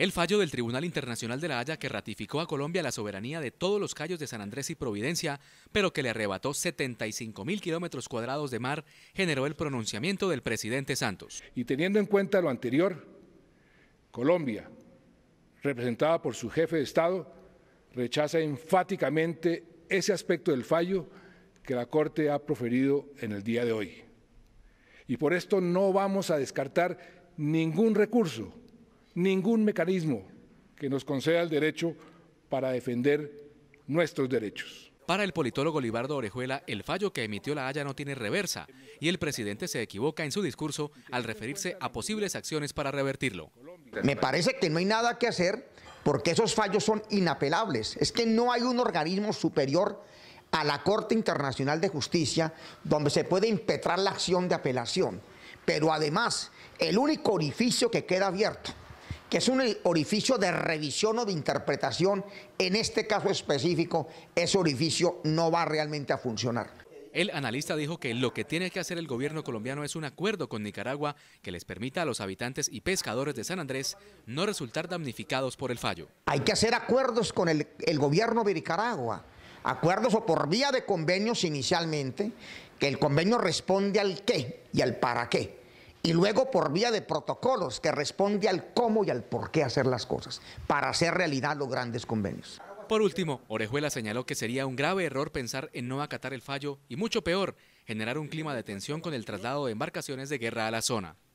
El fallo del Tribunal Internacional de la Haya que ratificó a Colombia la soberanía de todos los callos de San Andrés y Providencia, pero que le arrebató 75 mil kilómetros cuadrados de mar, generó el pronunciamiento del presidente Santos. Y teniendo en cuenta lo anterior, Colombia, representada por su jefe de Estado, rechaza enfáticamente ese aspecto del fallo que la Corte ha proferido en el día de hoy. Y por esto no vamos a descartar ningún recurso ningún mecanismo que nos conceda el derecho para defender nuestros derechos. Para el politólogo Olivardo Orejuela, el fallo que emitió la Haya no tiene reversa y el presidente se equivoca en su discurso al referirse a posibles acciones para revertirlo. Me parece que no hay nada que hacer porque esos fallos son inapelables. Es que no hay un organismo superior a la Corte Internacional de Justicia donde se puede impetrar la acción de apelación. Pero además, el único orificio que queda abierto que es un orificio de revisión o de interpretación, en este caso específico, ese orificio no va realmente a funcionar. El analista dijo que lo que tiene que hacer el gobierno colombiano es un acuerdo con Nicaragua que les permita a los habitantes y pescadores de San Andrés no resultar damnificados por el fallo. Hay que hacer acuerdos con el, gobierno de Nicaragua, acuerdos o por vía de convenios inicialmente, que el convenio responde al qué y al para qué y luego por vía de protocolos que responde al cómo y al por qué hacer las cosas para hacer realidad los grandes convenios. Por último, Orejuela señaló que sería un grave error pensar en no acatar el fallo y mucho peor, generar un clima de tensión con el traslado de embarcaciones de guerra a la zona.